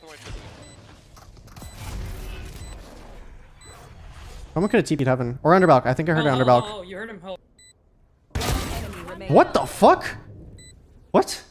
Both are white Someone could have TP'd heaven. Or Underbalk. I think I heard oh, Underbalk. Oh, oh, you heard him. What the fuck? What?